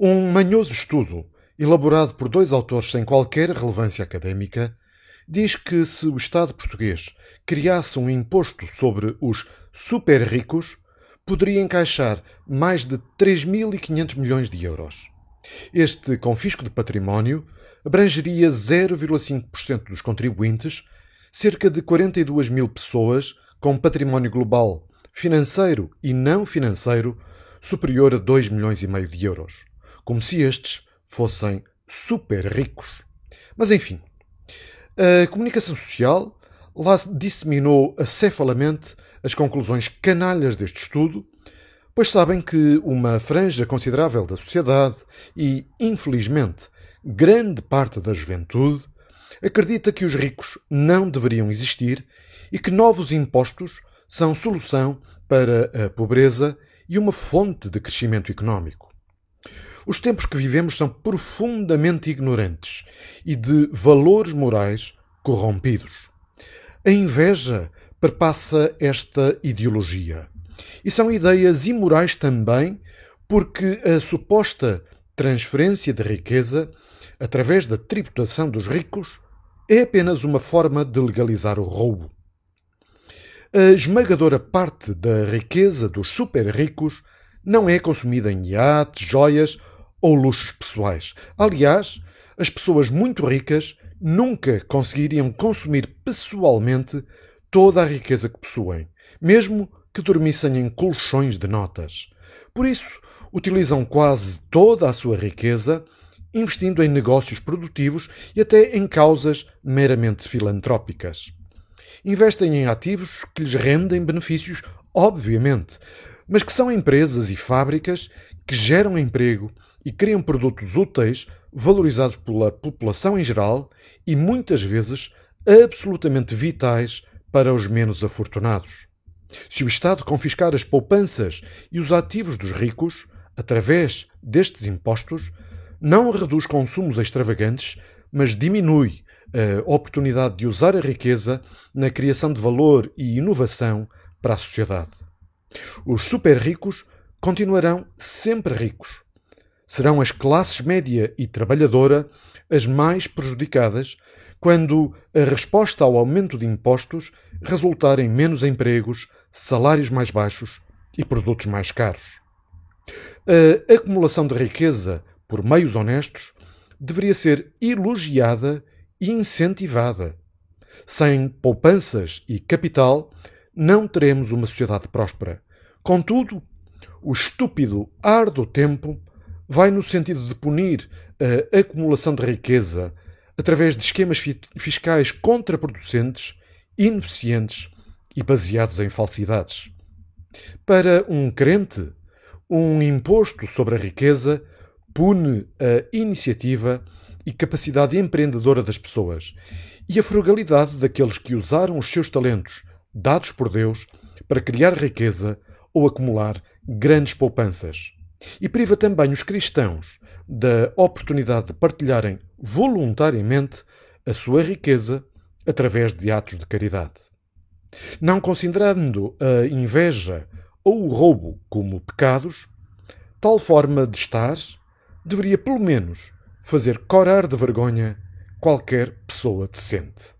Um manhoso estudo, elaborado por dois autores sem qualquer relevância académica, diz que se o Estado português criasse um imposto sobre os super ricos, poderia encaixar mais de 3.500 milhões de euros. Este confisco de património abrangeria 0,5% dos contribuintes, cerca de 42 mil pessoas com património global financeiro e não financeiro superior a 2 milhões e meio de euros como se estes fossem super ricos. Mas enfim, a comunicação social lá disseminou acefalamente as conclusões canalhas deste estudo, pois sabem que uma franja considerável da sociedade e, infelizmente, grande parte da juventude acredita que os ricos não deveriam existir e que novos impostos são solução para a pobreza e uma fonte de crescimento económico. Os tempos que vivemos são profundamente ignorantes e de valores morais corrompidos. A inveja perpassa esta ideologia. E são ideias imorais também, porque a suposta transferência de riqueza, através da tributação dos ricos, é apenas uma forma de legalizar o roubo. A esmagadora parte da riqueza dos super-ricos não é consumida em iates, joias ou luxos pessoais. Aliás, as pessoas muito ricas nunca conseguiriam consumir pessoalmente toda a riqueza que possuem, mesmo que dormissem em colchões de notas. Por isso, utilizam quase toda a sua riqueza investindo em negócios produtivos e até em causas meramente filantrópicas. Investem em ativos que lhes rendem benefícios, obviamente, mas que são empresas e fábricas que geram emprego e criam produtos úteis valorizados pela população em geral e muitas vezes absolutamente vitais para os menos afortunados. Se o Estado confiscar as poupanças e os ativos dos ricos, através destes impostos, não reduz consumos extravagantes, mas diminui a oportunidade de usar a riqueza na criação de valor e inovação para a sociedade. Os super ricos continuarão sempre ricos. Serão as classes média e trabalhadora as mais prejudicadas quando a resposta ao aumento de impostos resultar em menos empregos, salários mais baixos e produtos mais caros. A acumulação de riqueza por meios honestos deveria ser elogiada e incentivada. Sem poupanças e capital, não teremos uma sociedade próspera. Contudo, o estúpido ar do tempo vai no sentido de punir a acumulação de riqueza através de esquemas fiscais contraproducentes, ineficientes e baseados em falsidades. Para um crente, um imposto sobre a riqueza pune a iniciativa e capacidade empreendedora das pessoas e a frugalidade daqueles que usaram os seus talentos dados por Deus para criar riqueza ou acumular grandes poupanças. E priva também os cristãos da oportunidade de partilharem voluntariamente a sua riqueza através de atos de caridade. Não considerando a inveja ou o roubo como pecados, tal forma de estar deveria, pelo menos, fazer corar de vergonha qualquer pessoa decente.